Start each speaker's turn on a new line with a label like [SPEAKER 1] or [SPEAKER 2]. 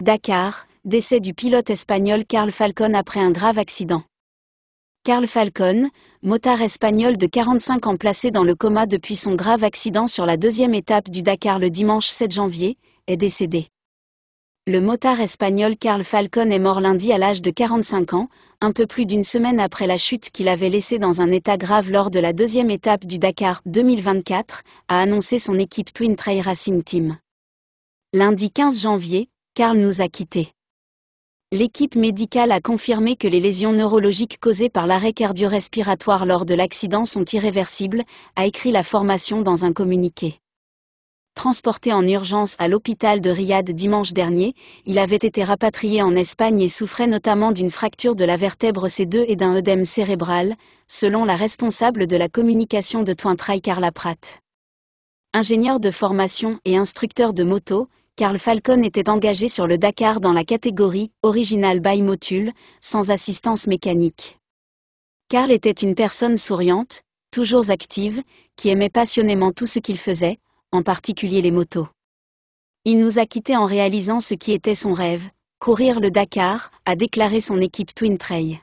[SPEAKER 1] Dakar, décès du pilote espagnol Carl Falcon après un grave accident. Carl Falcon, motard espagnol de 45 ans placé dans le coma depuis son grave accident sur la deuxième étape du Dakar le dimanche 7 janvier, est décédé. Le motard espagnol Carl Falcon est mort lundi à l'âge de 45 ans, un peu plus d'une semaine après la chute qu'il avait laissée dans un état grave lors de la deuxième étape du Dakar 2024, a annoncé son équipe Twin Trail Racing Team. Lundi 15 janvier, Karl nous a quittés. L'équipe médicale a confirmé que les lésions neurologiques causées par l'arrêt cardio-respiratoire lors de l'accident sont irréversibles, a écrit la formation dans un communiqué. Transporté en urgence à l'hôpital de Riyad dimanche dernier, il avait été rapatrié en Espagne et souffrait notamment d'une fracture de la vertèbre C2 et d'un œdème cérébral, selon la responsable de la communication de Tointrail Carla Pratt. Ingénieur de formation et instructeur de moto, Carl Falcon était engagé sur le Dakar dans la catégorie Original by Motul, sans assistance mécanique. Carl était une personne souriante, toujours active, qui aimait passionnément tout ce qu'il faisait, en particulier les motos. Il nous a quittés en réalisant ce qui était son rêve, courir le Dakar, a déclaré son équipe Twin Trail.